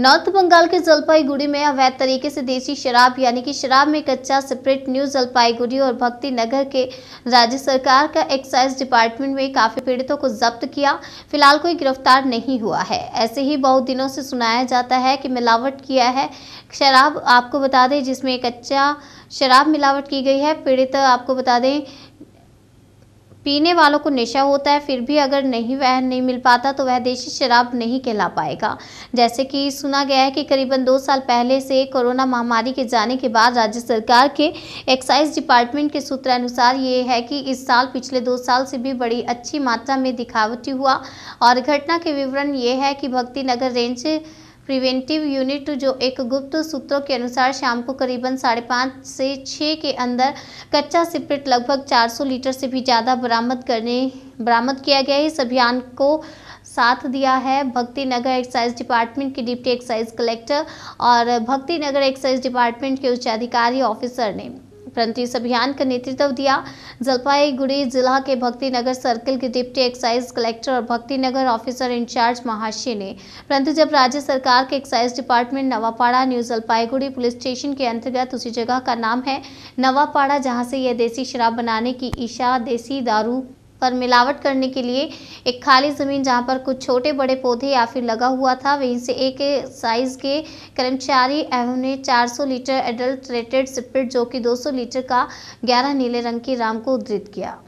north Bengal के जलपाईगुड़ी में अवैध तरीके से देसी शराब यानी कि शराब में कच्चा सेपरेट न्यू जलपाईगुड़ी और भक्ति नगर के राज्य सरकार का एक्साइज डिपार्टमेंट में काफी पीड़ितों को जब्त किया फिलहाल कोई गिरफ्तार नहीं हुआ है ऐसे ही बहुत दिनों से सुनाया जाता है कि मिलावट किया है शराब आपको बता दें जिसमें कच्चा शराब मिलावट की गई है पीड़ित आपको बता दें पीने वालों को नशा होता है फिर भी अगर नहीं वह नहीं मिल पाता तो वह देशी शराब नहीं कहला पाएगा जैसे कि सुना गया है कि करीबन दो साल पहले से कोरोना महामारी के जाने के बाद राज्य सरकार के एक्साइज डिपार्टमेंट के सूत्रानुसार ये है कि इस साल पिछले दो साल से भी बड़ी अच्छी मात्रा में दिखावटी हुआ और घटना के विवरण ये है कि भक्ति नगर रेंज प्रिवेंटिव यूनिट जो एक गुप्त सूत्रों के अनुसार शाम को करीबन साढ़े पाँच से छः के अंदर कच्चा सिपरेट लगभग 400 लीटर से भी ज़्यादा बरामद करने बरामद किया गया है इस अभियान को साथ दिया है भक्ति नगर एक्साइज डिपार्टमेंट के डिप्टी एक्साइज कलेक्टर और भक्ति नगर एक्साइज डिपार्टमेंट के उच्चाधिकारी ऑफिसर ने परंतु इस अभियान का नेतृत्व दिया जलपाईगुड़ी जिला के भक्ति नगर सर्किल के डिप्टी एक्साइज कलेक्टर और भक्ति नगर ऑफिसर इंचार्ज महाशय ने परंतु जब राज्य सरकार के excise department Nawapara new Jalpaiguri police station के अंतर्गत उसी जगह का नाम है नवापाड़ा जहाँ से यह देसी शराब बनाने की ईशा देसी दारू पर मिलावट करने के लिए एक खाली ज़मीन जहाँ पर कुछ छोटे बड़े पौधे या फिर लगा हुआ था वहीं से एक साइज के कर्मचारी एवं ने 400 लीटर एडल्ट रेटेड जो कि 200 लीटर का 11 नीले रंग की राम को उद्धृत किया